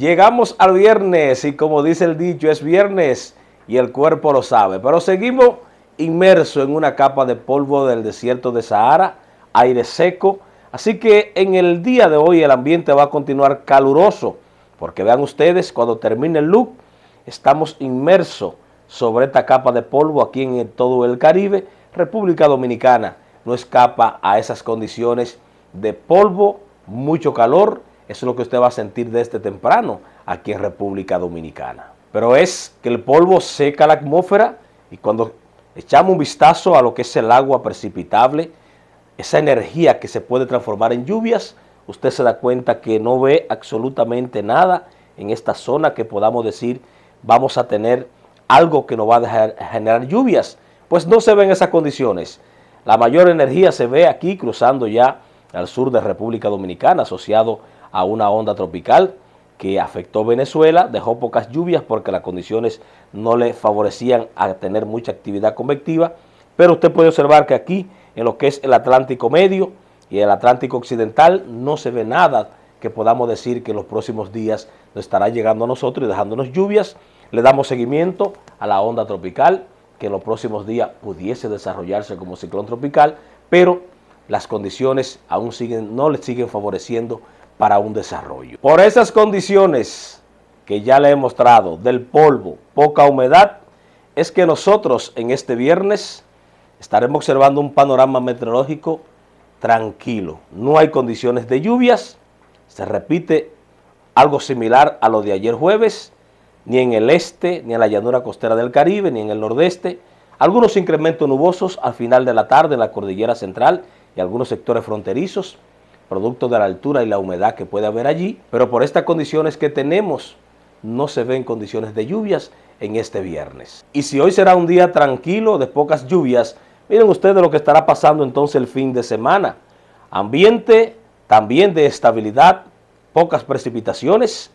Llegamos al viernes y como dice el dicho, es viernes y el cuerpo lo sabe. Pero seguimos inmersos en una capa de polvo del desierto de Sahara, aire seco. Así que en el día de hoy el ambiente va a continuar caluroso, porque vean ustedes, cuando termine el look, estamos inmersos sobre esta capa de polvo aquí en todo el Caribe. República Dominicana no escapa a esas condiciones de polvo, mucho calor eso es lo que usted va a sentir desde este temprano aquí en República Dominicana. Pero es que el polvo seca la atmósfera y cuando echamos un vistazo a lo que es el agua precipitable, esa energía que se puede transformar en lluvias, usted se da cuenta que no ve absolutamente nada en esta zona que podamos decir vamos a tener algo que nos va a dejar generar lluvias, pues no se ven esas condiciones. La mayor energía se ve aquí cruzando ya al sur de República Dominicana, asociado a una onda tropical que afectó Venezuela, dejó pocas lluvias porque las condiciones no le favorecían a tener mucha actividad convectiva, pero usted puede observar que aquí, en lo que es el Atlántico Medio y el Atlántico Occidental, no se ve nada que podamos decir que en los próximos días nos estará llegando a nosotros y dejándonos lluvias. Le damos seguimiento a la onda tropical, que en los próximos días pudiese desarrollarse como ciclón tropical, pero las condiciones aún siguen, no le siguen favoreciendo para un desarrollo. Por esas condiciones que ya le he mostrado, del polvo, poca humedad, es que nosotros en este viernes estaremos observando un panorama meteorológico tranquilo. No hay condiciones de lluvias, se repite algo similar a lo de ayer jueves, ni en el este, ni en la llanura costera del Caribe, ni en el nordeste. Algunos incrementos nubosos al final de la tarde en la cordillera central y algunos sectores fronterizos, producto de la altura y la humedad que puede haber allí, pero por estas condiciones que tenemos no se ven condiciones de lluvias en este viernes. Y si hoy será un día tranquilo de pocas lluvias, miren ustedes lo que estará pasando entonces el fin de semana. Ambiente también de estabilidad, pocas precipitaciones,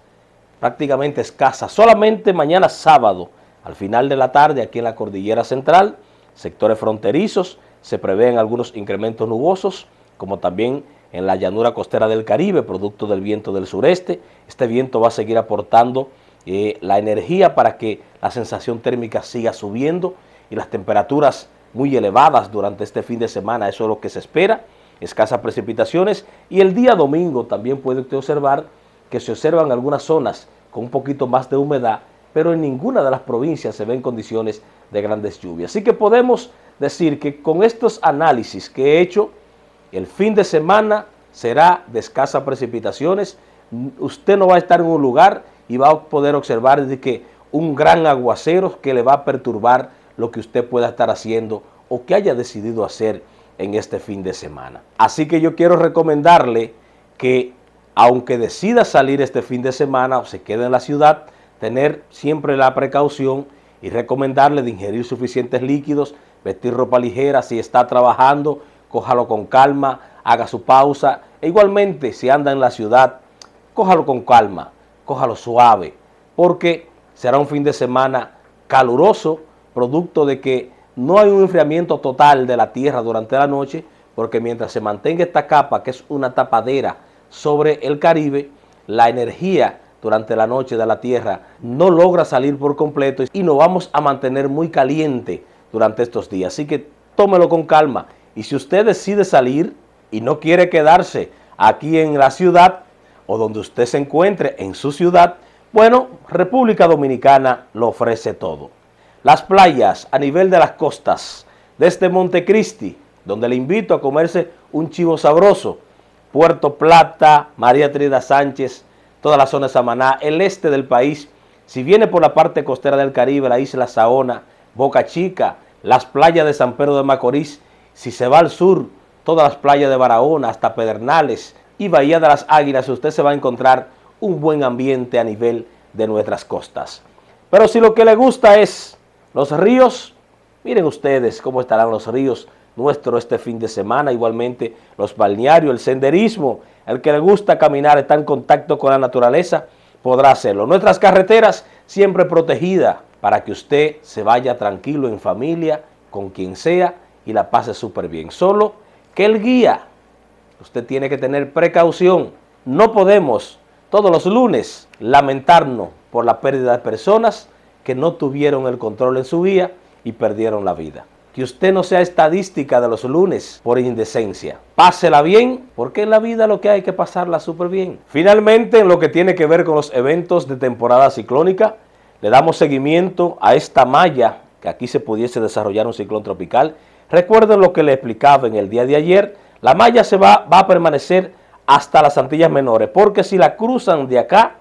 prácticamente escasa. Solamente mañana sábado, al final de la tarde, aquí en la Cordillera Central, sectores fronterizos se prevén algunos incrementos nubosos, como también en la llanura costera del Caribe, producto del viento del sureste. Este viento va a seguir aportando eh, la energía para que la sensación térmica siga subiendo y las temperaturas muy elevadas durante este fin de semana, eso es lo que se espera, escasas precipitaciones y el día domingo también puede usted observar que se observan algunas zonas con un poquito más de humedad, pero en ninguna de las provincias se ven condiciones de grandes lluvias. Así que podemos decir que con estos análisis que he hecho, el fin de semana será de escasas precipitaciones. Usted no va a estar en un lugar y va a poder observar de que un gran aguacero que le va a perturbar lo que usted pueda estar haciendo o que haya decidido hacer en este fin de semana. Así que yo quiero recomendarle que aunque decida salir este fin de semana o se quede en la ciudad, tener siempre la precaución y recomendarle de ingerir suficientes líquidos, vestir ropa ligera, si está trabajando, cójalo con calma, haga su pausa. E igualmente, si anda en la ciudad, cójalo con calma, cójalo suave, porque será un fin de semana caluroso, producto de que no hay un enfriamiento total de la Tierra durante la noche, porque mientras se mantenga esta capa, que es una tapadera sobre el Caribe, la energía durante la noche de la Tierra no logra salir por completo y nos vamos a mantener muy caliente durante estos días. Así que tómelo con calma. Y si usted decide salir y no quiere quedarse aquí en la ciudad o donde usted se encuentre en su ciudad, bueno, República Dominicana lo ofrece todo. Las playas a nivel de las costas, desde este Montecristi, donde le invito a comerse un chivo sabroso, Puerto Plata, María Trida Sánchez, toda la zona de Samaná, el este del país. Si viene por la parte costera del Caribe, la isla Saona, Boca Chica, las playas de San Pedro de Macorís, si se va al sur, todas las playas de Barahona, hasta Pedernales y Bahía de las Águilas, usted se va a encontrar un buen ambiente a nivel de nuestras costas. Pero si lo que le gusta es los ríos, miren ustedes cómo estarán los ríos nuestro este fin de semana. Igualmente los balnearios, el senderismo, el que le gusta caminar, está en contacto con la naturaleza, podrá hacerlo. Nuestras carreteras siempre protegidas para que usted se vaya tranquilo en familia, con quien sea y la pase súper bien. Solo que el guía, usted tiene que tener precaución. No podemos todos los lunes lamentarnos por la pérdida de personas que no tuvieron el control en su guía y perdieron la vida que usted no sea estadística de los lunes por indecencia. Pásela bien, porque en la vida lo que hay que pasarla súper bien. Finalmente, en lo que tiene que ver con los eventos de temporada ciclónica, le damos seguimiento a esta malla que aquí se pudiese desarrollar un ciclón tropical. Recuerden lo que le explicaba en el día de ayer, la malla se va, va a permanecer hasta las Antillas Menores, porque si la cruzan de acá,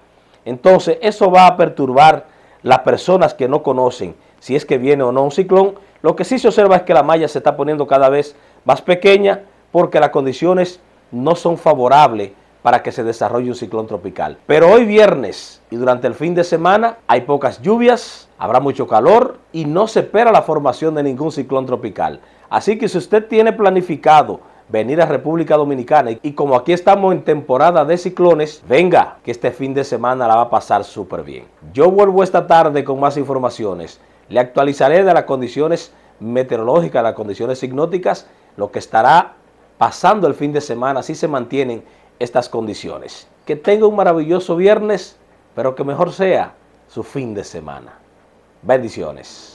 entonces eso va a perturbar las personas que no conocen si es que viene o no un ciclón. Lo que sí se observa es que la malla se está poniendo cada vez más pequeña porque las condiciones no son favorables para que se desarrolle un ciclón tropical. Pero hoy viernes y durante el fin de semana hay pocas lluvias, habrá mucho calor y no se espera la formación de ningún ciclón tropical. Así que si usted tiene planificado venir a República Dominicana y como aquí estamos en temporada de ciclones, venga que este fin de semana la va a pasar súper bien. Yo vuelvo esta tarde con más informaciones. Le actualizaré de las condiciones meteorológicas, las condiciones hipnóticas, lo que estará pasando el fin de semana si se mantienen estas condiciones. Que tenga un maravilloso viernes, pero que mejor sea su fin de semana. Bendiciones.